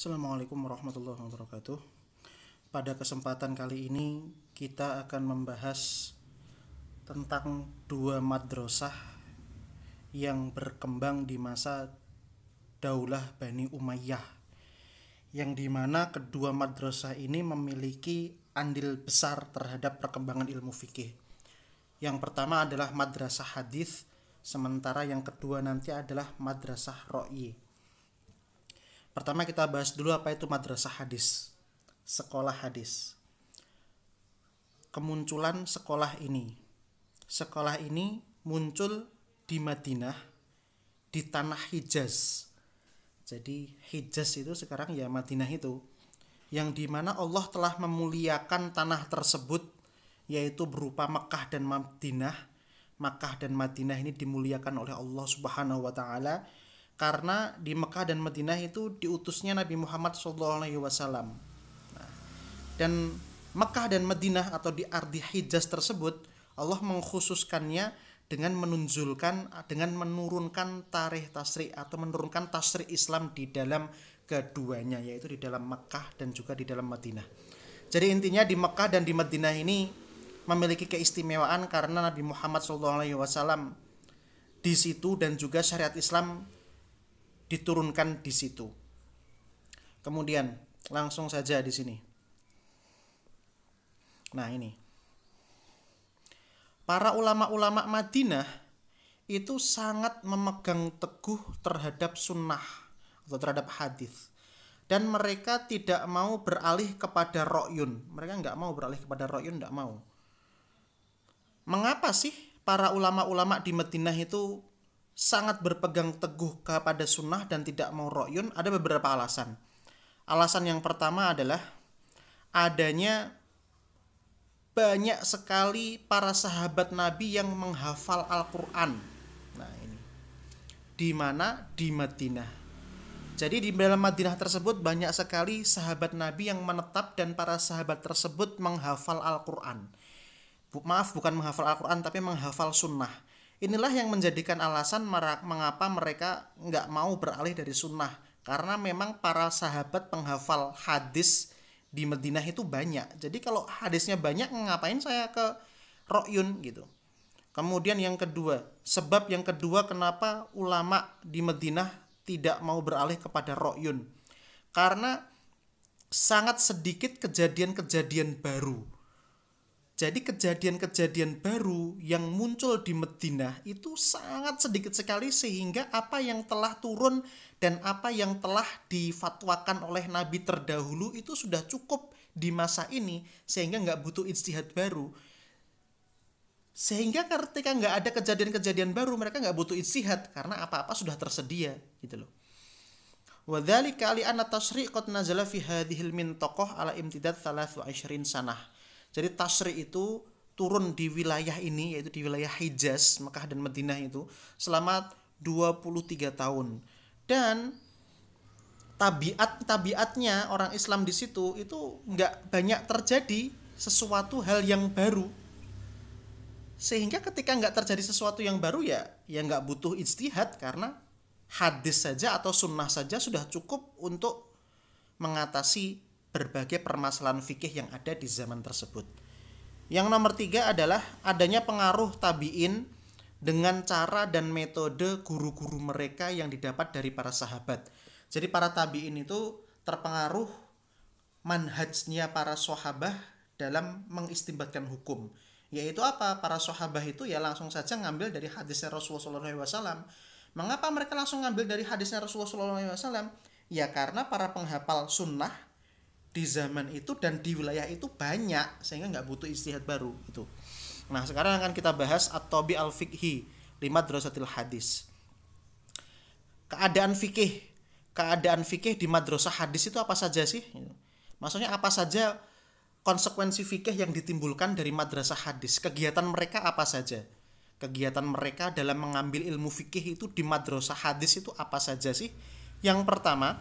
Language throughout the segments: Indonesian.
Assalamualaikum warahmatullahi wabarakatuh. Pada kesempatan kali ini kita akan membahas tentang dua madrasah yang berkembang di masa Daulah Bani Umayyah yang dimana kedua madrasah ini memiliki andil besar terhadap perkembangan ilmu fikih. Yang pertama adalah madrasah hadis, sementara yang kedua nanti adalah madrasah ro'yi. Pertama kita bahas dulu apa itu madrasah hadis, sekolah hadis. Kemunculan sekolah ini. Sekolah ini muncul di Madinah di tanah Hijaz. Jadi Hijaz itu sekarang ya Madinah itu yang dimana Allah telah memuliakan tanah tersebut yaitu berupa Mekah dan Madinah. Mekah dan Madinah ini dimuliakan oleh Allah Subhanahu wa taala karena di Mekah dan Madinah itu diutusnya Nabi Muhammad SAW. Nah, dan Mekah dan Madinah atau di Ardi Hijaz tersebut Allah mengkhususkannya dengan menunjulkan dengan menurunkan tarikh tasri atau menurunkan tasri Islam di dalam keduanya yaitu di dalam Mekah dan juga di dalam Madinah. Jadi intinya di Mekah dan di Madinah ini memiliki keistimewaan karena Nabi Muhammad SAW di situ dan juga syariat Islam diturunkan di situ. Kemudian langsung saja di sini. Nah, ini. Para ulama-ulama Madinah itu sangat memegang teguh terhadap sunnah atau terhadap hadis dan mereka tidak mau beralih kepada royun mereka nggak mau beralih kepada royun nggak mau mengapa sih para ulama-ulama di Madinah itu sangat berpegang teguh kepada sunnah dan tidak mau royun ada beberapa alasan. Alasan yang pertama adalah adanya banyak sekali para sahabat Nabi yang menghafal Al-Quran. Nah ini di mana di Madinah. Jadi di dalam Madinah tersebut banyak sekali sahabat Nabi yang menetap dan para sahabat tersebut menghafal Al-Quran. maaf bukan menghafal Al-Quran tapi menghafal sunnah Inilah yang menjadikan alasan mengapa mereka nggak mau beralih dari sunnah. Karena memang para sahabat penghafal hadis di Madinah itu banyak. Jadi kalau hadisnya banyak, ngapain saya ke Rokyun gitu. Kemudian yang kedua, sebab yang kedua kenapa ulama di Madinah tidak mau beralih kepada Rokyun. Karena sangat sedikit kejadian-kejadian baru jadi kejadian-kejadian baru yang muncul di Madinah itu sangat sedikit sekali sehingga apa yang telah turun dan apa yang telah difatwakan oleh Nabi terdahulu itu sudah cukup di masa ini sehingga nggak butuh istihad baru. Sehingga ketika nggak ada kejadian-kejadian baru mereka nggak butuh istihad karena apa-apa sudah tersedia gitu loh. Wadhalika li tasri'qot nazala fi hadhil min tokoh ala imtidad 23 sanah jadi tasri itu turun di wilayah ini yaitu di wilayah Hijaz, Mekah dan Madinah itu selama 23 tahun. Dan tabiat tabiatnya orang Islam di situ itu nggak banyak terjadi sesuatu hal yang baru sehingga ketika nggak terjadi sesuatu yang baru ya ya nggak butuh istihad karena hadis saja atau sunnah saja sudah cukup untuk mengatasi berbagai permasalahan fikih yang ada di zaman tersebut. Yang nomor tiga adalah adanya pengaruh tabiin dengan cara dan metode guru-guru mereka yang didapat dari para sahabat. Jadi para tabiin itu terpengaruh manhajnya para sahabah dalam mengistimbatkan hukum. Yaitu apa? Para sahabah itu ya langsung saja ngambil dari hadisnya Rasulullah SAW. Mengapa mereka langsung ngambil dari hadisnya Rasulullah SAW? Ya karena para penghafal sunnah di zaman itu dan di wilayah itu banyak sehingga nggak butuh istihad baru itu. Nah sekarang akan kita bahas at-tobi al fikhi lima drosatil hadis. Keadaan fikih, keadaan fikih di madrasah hadis itu apa saja sih? Maksudnya apa saja konsekuensi fikih yang ditimbulkan dari madrasah hadis? Kegiatan mereka apa saja? Kegiatan mereka dalam mengambil ilmu fikih itu di madrasah hadis itu apa saja sih? Yang pertama,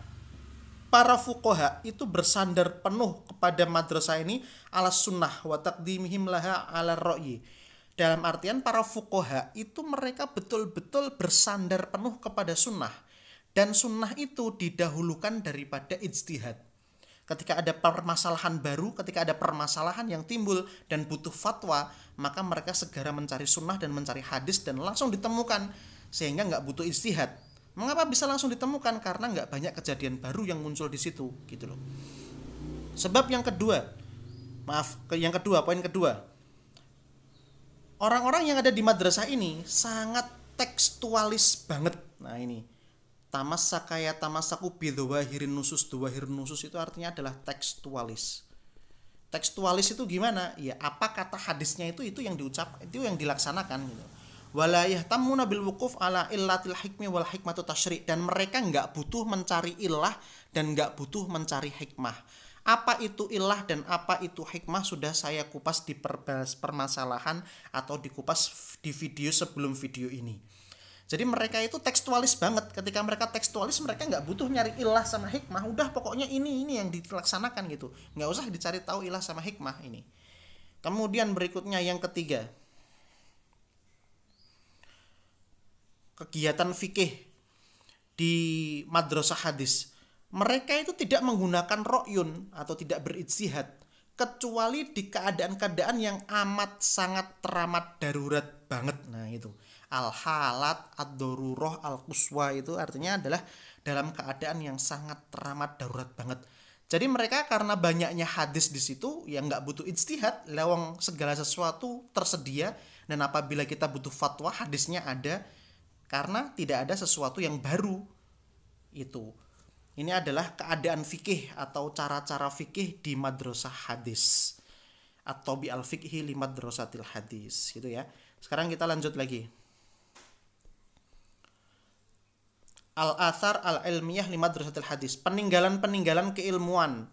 para fukoha itu bersandar penuh kepada madrasah ini ala sunnah wa taqdimihim laha ala ro'yi. Dalam artian para fukoha itu mereka betul-betul bersandar penuh kepada sunnah. Dan sunnah itu didahulukan daripada ijtihad. Ketika ada permasalahan baru, ketika ada permasalahan yang timbul dan butuh fatwa, maka mereka segera mencari sunnah dan mencari hadis dan langsung ditemukan. Sehingga nggak butuh istihad, Mengapa bisa langsung ditemukan? Karena nggak banyak kejadian baru yang muncul di situ, gitu loh. Sebab yang kedua, maaf, yang kedua, poin kedua, orang-orang yang ada di madrasah ini sangat tekstualis banget. Nah ini, tamas sakaya tamasaku wahirin nusus, dawahirin nusus itu artinya adalah tekstualis. Tekstualis itu gimana? Ya apa kata hadisnya itu itu yang diucap, itu yang dilaksanakan gitu wala yahtamuna bil wuquf ala illatil hikmi wal hikmatu tashri dan mereka nggak butuh mencari ilah dan nggak butuh mencari hikmah. Apa itu ilah dan apa itu hikmah sudah saya kupas di permasalahan atau dikupas di video sebelum video ini. Jadi mereka itu tekstualis banget. Ketika mereka tekstualis mereka nggak butuh nyari ilah sama hikmah. Udah pokoknya ini ini yang dilaksanakan gitu. Nggak usah dicari tahu ilah sama hikmah ini. Kemudian berikutnya yang ketiga, kegiatan fikih di madrasah hadis mereka itu tidak menggunakan rokyun atau tidak berijtihad kecuali di keadaan-keadaan yang amat sangat teramat darurat banget nah itu al halat ad daruroh al kuswa itu artinya adalah dalam keadaan yang sangat teramat darurat banget jadi mereka karena banyaknya hadis di situ yang nggak butuh ijtihad lewong segala sesuatu tersedia dan apabila kita butuh fatwa hadisnya ada karena tidak ada sesuatu yang baru itu ini adalah keadaan fikih atau cara-cara fikih di madrasah hadis atau bi al fikhi li madrasatil hadis gitu ya sekarang kita lanjut lagi al athar al ilmiyah li madrasatil hadis peninggalan peninggalan keilmuan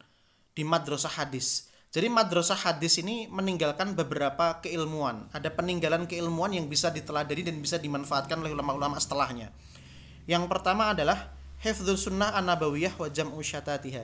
di madrasah hadis jadi madrasah hadis ini meninggalkan beberapa keilmuan. Ada peninggalan keilmuan yang bisa diteladani dan bisa dimanfaatkan oleh ulama-ulama setelahnya. Yang pertama adalah hifdzul sunnah an-nabawiyah wa jam'u syatatiha.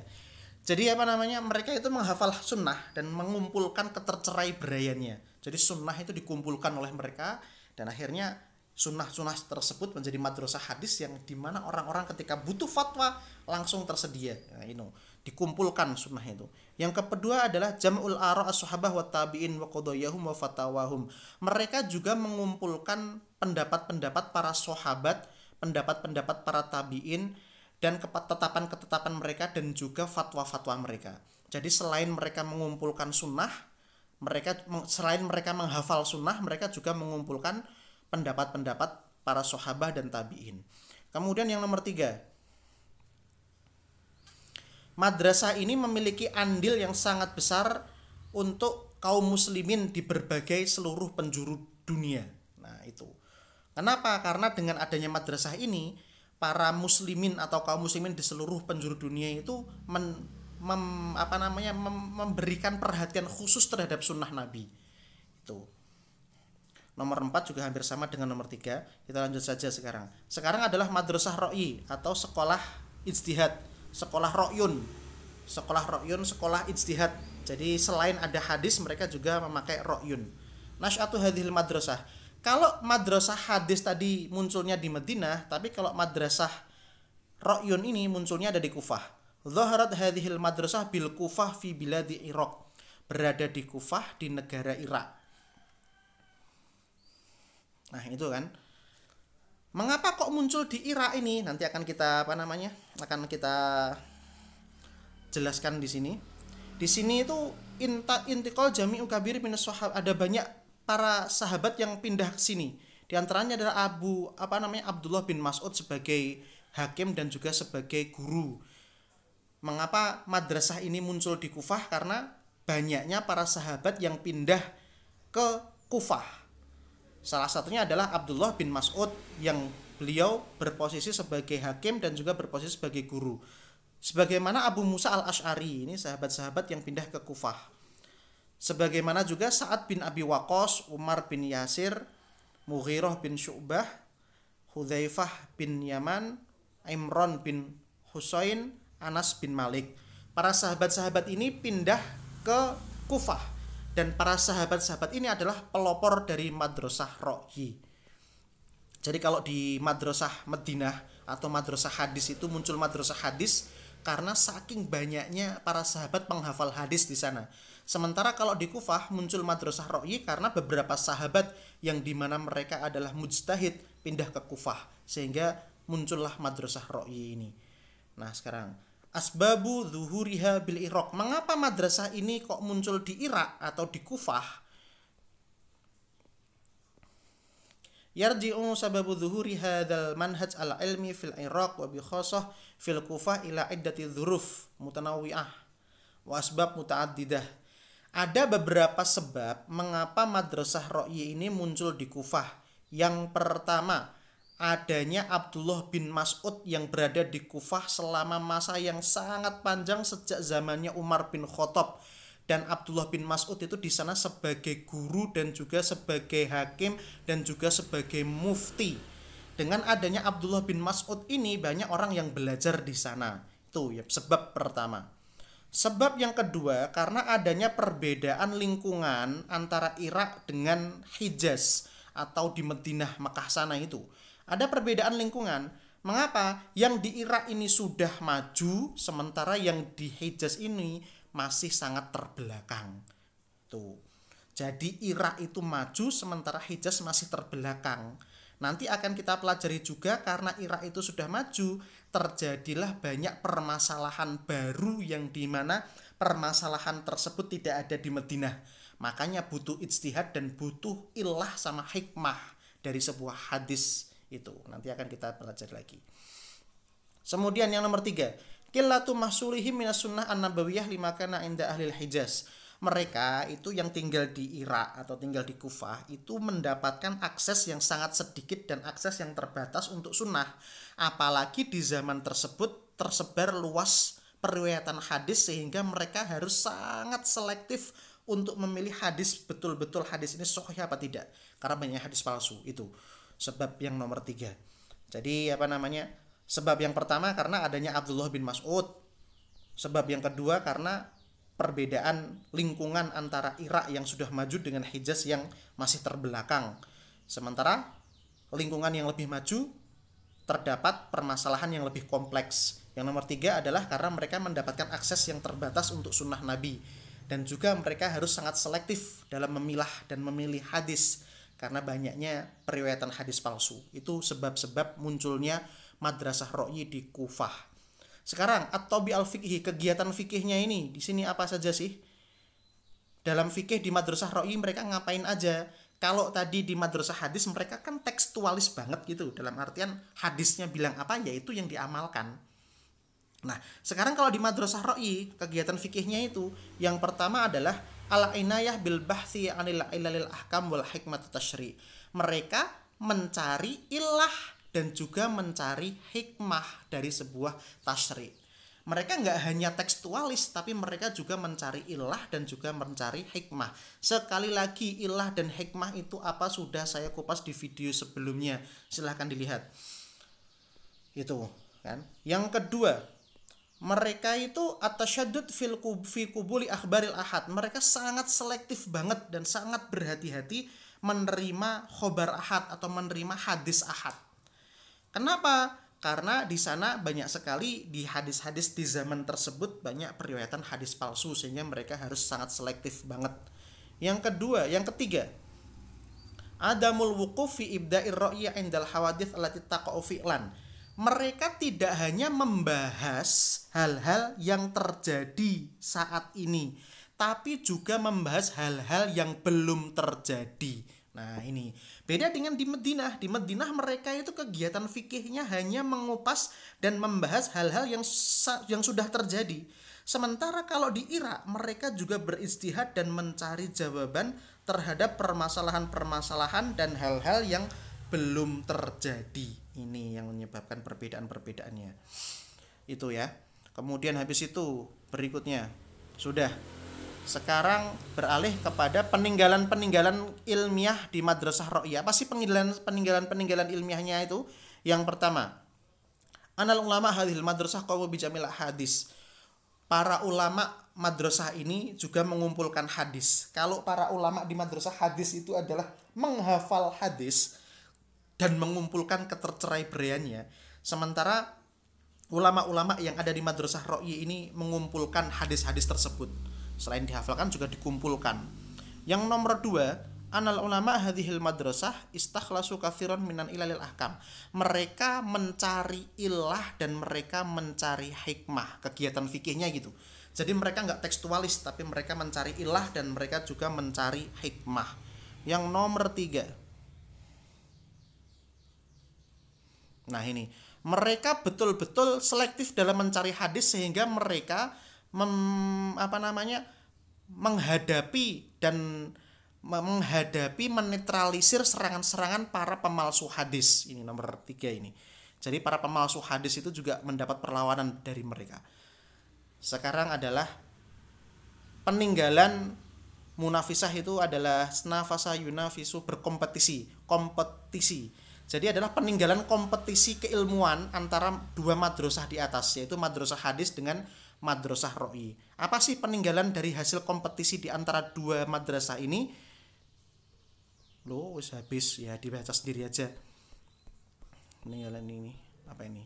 Jadi apa namanya? Mereka itu menghafal sunnah dan mengumpulkan ketercerai berayanya. Jadi sunnah itu dikumpulkan oleh mereka dan akhirnya sunnah-sunnah tersebut menjadi madrasah hadis yang dimana orang-orang ketika butuh fatwa langsung tersedia. Nah, you know dikumpulkan sunnah itu. Yang kedua adalah jam'ul aro as-sahabah wa tabi'in wa qadayahum wa fatawahum. Mereka juga mengumpulkan pendapat-pendapat para sahabat, pendapat-pendapat para tabi'in dan ketetapan-ketetapan mereka dan juga fatwa-fatwa mereka. Jadi selain mereka mengumpulkan sunnah, mereka selain mereka menghafal sunnah, mereka juga mengumpulkan pendapat-pendapat para sahabah dan tabi'in. Kemudian yang nomor tiga, madrasah ini memiliki andil yang sangat besar untuk kaum muslimin di berbagai seluruh penjuru dunia. Nah, itu. Kenapa? Karena dengan adanya madrasah ini, para muslimin atau kaum muslimin di seluruh penjuru dunia itu men, mem, apa namanya mem, memberikan perhatian khusus terhadap sunnah Nabi. Itu. Nomor 4 juga hampir sama dengan nomor 3. Kita lanjut saja sekarang. Sekarang adalah madrasah roi atau sekolah ijtihad sekolah rokyun sekolah rokyun sekolah ijtihad jadi selain ada hadis mereka juga memakai rokyun nasyatu hadhil madrasah kalau madrasah hadis tadi munculnya di Madinah tapi kalau madrasah rokyun ini munculnya ada di Kufah Zaharat hadhil madrasah bil Kufah fi biladi Irak berada di Kufah di negara Irak nah itu kan Mengapa kok muncul di Irak ini? Nanti akan kita apa namanya? Akan kita jelaskan di sini. Di sini itu inta intikal jami ukabir minus ada banyak para sahabat yang pindah ke sini. Di antaranya adalah Abu apa namanya Abdullah bin Mas'ud sebagai hakim dan juga sebagai guru. Mengapa madrasah ini muncul di Kufah? Karena banyaknya para sahabat yang pindah ke Kufah Salah satunya adalah Abdullah bin Mas'ud yang beliau berposisi sebagai hakim dan juga berposisi sebagai guru. Sebagaimana Abu Musa al-Ash'ari ini sahabat-sahabat yang pindah ke Kufah. Sebagaimana juga Sa'ad bin Abi Waqqas, Umar bin Yasir, Mughirah bin Syu'bah, Hudzaifah bin Yaman, Imran bin Husain, Anas bin Malik. Para sahabat-sahabat ini pindah ke Kufah dan para sahabat-sahabat ini adalah pelopor dari madrasah rohi. Jadi kalau di madrasah Madinah atau madrasah hadis itu muncul madrasah hadis karena saking banyaknya para sahabat penghafal hadis di sana. Sementara kalau di Kufah muncul madrasah rohi karena beberapa sahabat yang dimana mereka adalah mujtahid pindah ke Kufah sehingga muncullah madrasah rohi ini. Nah sekarang Asbabu zuhuriha bil Irak. Mengapa madrasah ini kok muncul di Irak atau di Kufah? Yarji'u sababu zuhuri hadzal manhaj al ilmi fil Iraq wa bi khasah fil Kufah ila iddati dzuruf mutanawwi'ah wa asbab mutaaddidah. Ada beberapa sebab mengapa madrasah Ra'yi ini muncul di Kufah. Yang pertama, adanya Abdullah bin Mas'ud yang berada di Kufah selama masa yang sangat panjang sejak zamannya Umar bin Khattab dan Abdullah bin Mas'ud itu di sana sebagai guru dan juga sebagai hakim dan juga sebagai mufti. Dengan adanya Abdullah bin Mas'ud ini banyak orang yang belajar di sana. Itu ya sebab pertama. Sebab yang kedua karena adanya perbedaan lingkungan antara Irak dengan Hijaz atau di Madinah Mekah sana itu ada perbedaan lingkungan. Mengapa yang di Irak ini sudah maju sementara yang di Hejaz ini masih sangat terbelakang. Tuh. Jadi Irak itu maju sementara Hejaz masih terbelakang. Nanti akan kita pelajari juga karena Irak itu sudah maju, terjadilah banyak permasalahan baru yang mana permasalahan tersebut tidak ada di Medina. Makanya butuh ijtihad dan butuh ilah sama hikmah dari sebuah hadis itu nanti akan kita belajar lagi kemudian yang nomor tiga kilatu mahsulihim minas sunnah an nabawiyah lima kana inda ahli hijaz mereka itu yang tinggal di Irak atau tinggal di Kufah itu mendapatkan akses yang sangat sedikit dan akses yang terbatas untuk sunnah apalagi di zaman tersebut tersebar luas periwayatan hadis sehingga mereka harus sangat selektif untuk memilih hadis betul-betul hadis ini sahih apa tidak karena banyak hadis palsu itu sebab yang nomor tiga. Jadi apa namanya? Sebab yang pertama karena adanya Abdullah bin Mas'ud. Sebab yang kedua karena perbedaan lingkungan antara Irak yang sudah maju dengan Hijaz yang masih terbelakang. Sementara lingkungan yang lebih maju terdapat permasalahan yang lebih kompleks. Yang nomor tiga adalah karena mereka mendapatkan akses yang terbatas untuk sunnah Nabi. Dan juga mereka harus sangat selektif dalam memilah dan memilih hadis karena banyaknya periwayatan hadis palsu. Itu sebab-sebab munculnya madrasah royi di Kufah. Sekarang at Tobi al fikih kegiatan fikihnya ini di sini apa saja sih? Dalam fikih di madrasah royi mereka ngapain aja? Kalau tadi di madrasah hadis mereka kan tekstualis banget gitu dalam artian hadisnya bilang apa yaitu yang diamalkan. Nah, sekarang kalau di madrasah roi, kegiatan fikihnya itu yang pertama adalah ala inayah bil bahsi anil ilalil ahkam wal hikmat tashri. Mereka mencari ilah dan juga mencari hikmah dari sebuah tashri. Mereka nggak hanya tekstualis, tapi mereka juga mencari ilah dan juga mencari hikmah. Sekali lagi, ilah dan hikmah itu apa sudah saya kupas di video sebelumnya. Silahkan dilihat. Itu kan. Yang kedua, mereka itu syadud fil kubuli akhbaril ahad. Mereka sangat selektif banget dan sangat berhati-hati menerima khobar ahad atau menerima hadis ahad. Kenapa? Karena di sana banyak sekali di hadis-hadis di zaman tersebut banyak periwayatan hadis palsu sehingga mereka harus sangat selektif banget. Yang kedua, yang ketiga, adamul wukuf fi ibda'ir ro'ya indal hawadith allati taqa'u fi'lan mereka tidak hanya membahas hal-hal yang terjadi saat ini, tapi juga membahas hal-hal yang belum terjadi. Nah, ini beda dengan di Madinah. Di Madinah mereka itu kegiatan fikihnya hanya mengupas dan membahas hal-hal yang yang sudah terjadi. Sementara kalau di Irak mereka juga beristihad dan mencari jawaban terhadap permasalahan-permasalahan dan hal-hal yang belum terjadi ini yang menyebabkan perbedaan-perbedaannya itu ya kemudian habis itu berikutnya sudah sekarang beralih kepada peninggalan-peninggalan ilmiah di madrasah ro'ya apa sih peninggalan peninggalan peninggalan ilmiahnya itu yang pertama anal ulama hadil madrasah kau bijamil hadis para ulama madrasah ini juga mengumpulkan hadis kalau para ulama di madrasah hadis itu adalah menghafal hadis dan mengumpulkan ketercerai beraiannya sementara ulama-ulama yang ada di madrasah ro'i ini mengumpulkan hadis-hadis tersebut selain dihafalkan juga dikumpulkan yang nomor dua anal ulama hadhil madrasah istakhlasu kathiron minan ilalil ahkam mereka mencari ilah dan mereka mencari hikmah kegiatan fikihnya gitu jadi mereka nggak tekstualis tapi mereka mencari ilah dan mereka juga mencari hikmah yang nomor tiga Nah ini, mereka betul-betul selektif dalam mencari hadis sehingga mereka mem, apa namanya menghadapi dan menghadapi menetralisir serangan-serangan para pemalsu hadis ini nomor tiga ini. Jadi para pemalsu hadis itu juga mendapat perlawanan dari mereka. Sekarang adalah peninggalan munafisah itu adalah senafasa yunafisu berkompetisi, kompetisi jadi adalah peninggalan kompetisi keilmuan antara dua madrasah di atas yaitu madrasah hadis dengan madrasah roi. Apa sih peninggalan dari hasil kompetisi di antara dua madrasah ini? Lo habis ya dibaca sendiri aja. Peninggalan ini apa ini?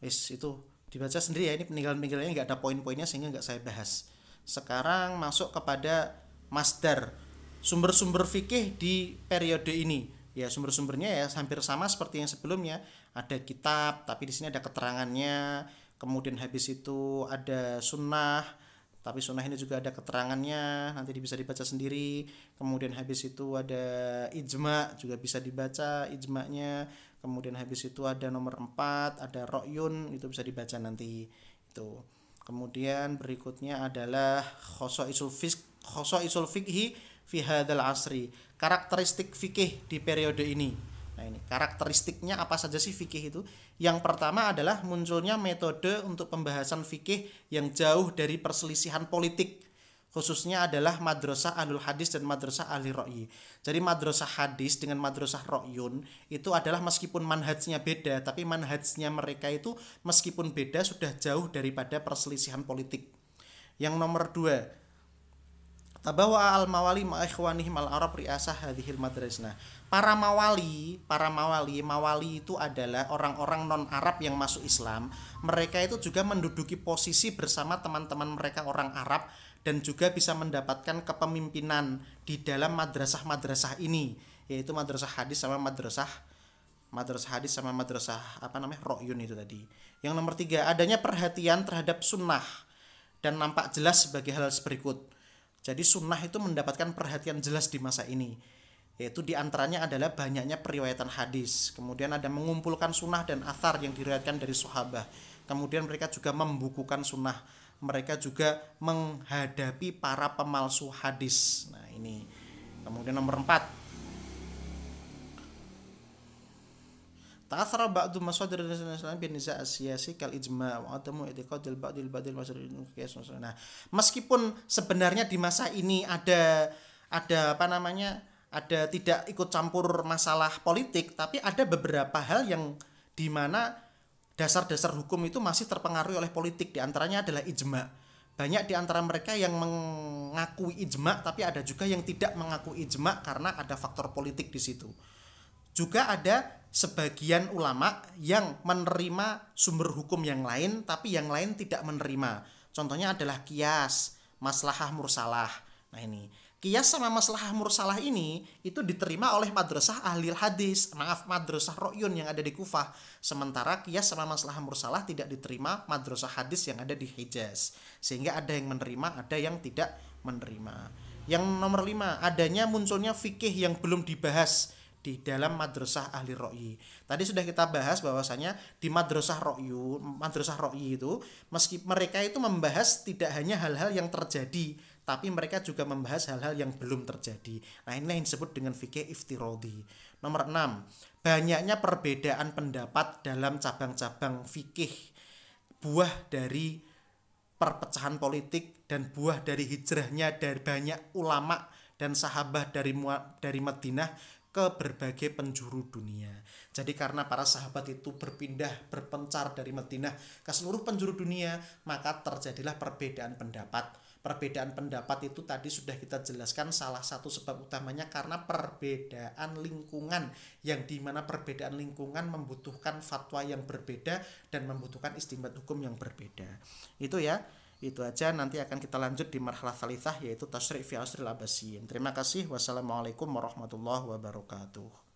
Wis itu dibaca sendiri ya ini peninggalan-peninggalannya nggak ada poin-poinnya sehingga nggak saya bahas. Sekarang masuk kepada masdar. Sumber-sumber fikih di periode ini. Ya, sumber-sumbernya ya hampir sama seperti yang sebelumnya. Ada kitab, tapi di sini ada keterangannya. Kemudian habis itu ada sunnah, tapi sunnah ini juga ada keterangannya, nanti bisa dibaca sendiri. Kemudian habis itu ada ijma, juga bisa dibaca ijma'nya. Kemudian habis itu ada nomor 4, ada ro'yun, itu bisa dibaca nanti. Itu kemudian berikutnya adalah khoso isul fisk khoso isul fikhi fi hadal asri karakteristik fikih di periode ini nah ini karakteristiknya apa saja sih fikih itu yang pertama adalah munculnya metode untuk pembahasan fikih yang jauh dari perselisihan politik khususnya adalah madrasah ahlul hadis dan madrasah ahli ro'yi. Jadi madrasah hadis dengan madrasah ro'yun itu adalah meskipun manhajnya beda, tapi manhajnya mereka itu meskipun beda sudah jauh daripada perselisihan politik. Yang nomor dua, Tabawa al mawali ma'ikhwanih mal arab riasah hadhil madrasah. Para mawali, para mawali, mawali itu adalah orang-orang non Arab yang masuk Islam. Mereka itu juga menduduki posisi bersama teman-teman mereka orang Arab dan juga bisa mendapatkan kepemimpinan di dalam madrasah-madrasah ini yaitu madrasah hadis sama madrasah madrasah hadis sama madrasah apa namanya rokyun itu tadi yang nomor tiga adanya perhatian terhadap sunnah dan nampak jelas sebagai hal berikut jadi sunnah itu mendapatkan perhatian jelas di masa ini yaitu diantaranya adalah banyaknya periwayatan hadis kemudian ada mengumpulkan sunnah dan athar yang diriwayatkan dari sahabat kemudian mereka juga membukukan sunnah mereka juga menghadapi para pemalsu hadis. Nah, ini. Kemudian nomor 4. Ta'athara ba'du masadir Rasulullah bin niza' siyasi kal ijma' wa adamu i'tiqadil ba'dil ba'dil masadir qiyas Nah, meskipun sebenarnya di masa ini ada ada apa namanya? ada tidak ikut campur masalah politik, tapi ada beberapa hal yang di mana dasar-dasar hukum itu masih terpengaruh oleh politik diantaranya adalah ijma banyak diantara mereka yang mengakui ijma tapi ada juga yang tidak mengakui ijma karena ada faktor politik di situ juga ada sebagian ulama yang menerima sumber hukum yang lain tapi yang lain tidak menerima contohnya adalah kias maslahah mursalah nah ini Kias sama masalah mursalah ini itu diterima oleh madrasah ahli hadis, maaf madrasah royun yang ada di Kufah. Sementara kias sama masalah mursalah tidak diterima madrasah hadis yang ada di Hijaz. Sehingga ada yang menerima, ada yang tidak menerima. Yang nomor lima, adanya munculnya fikih yang belum dibahas di dalam madrasah ahli royi. Tadi sudah kita bahas bahwasanya di madrasah ro'i, madrasah royi itu meski mereka itu membahas tidak hanya hal-hal yang terjadi tapi mereka juga membahas hal-hal yang belum terjadi. Nah, ini yang disebut dengan fikih iftirodi. Nomor 6, banyaknya perbedaan pendapat dalam cabang-cabang fikih buah dari perpecahan politik dan buah dari hijrahnya dari banyak ulama dan sahabat dari dari Madinah ke berbagai penjuru dunia. Jadi karena para sahabat itu berpindah, berpencar dari Madinah ke seluruh penjuru dunia, maka terjadilah perbedaan pendapat Perbedaan pendapat itu tadi sudah kita jelaskan salah satu sebab utamanya karena perbedaan lingkungan yang dimana perbedaan lingkungan membutuhkan fatwa yang berbeda dan membutuhkan istimewa hukum yang berbeda. Itu ya itu aja nanti akan kita lanjut di marhalah salisah yaitu tasrif fi asril abasyin terima kasih wassalamualaikum warahmatullahi wabarakatuh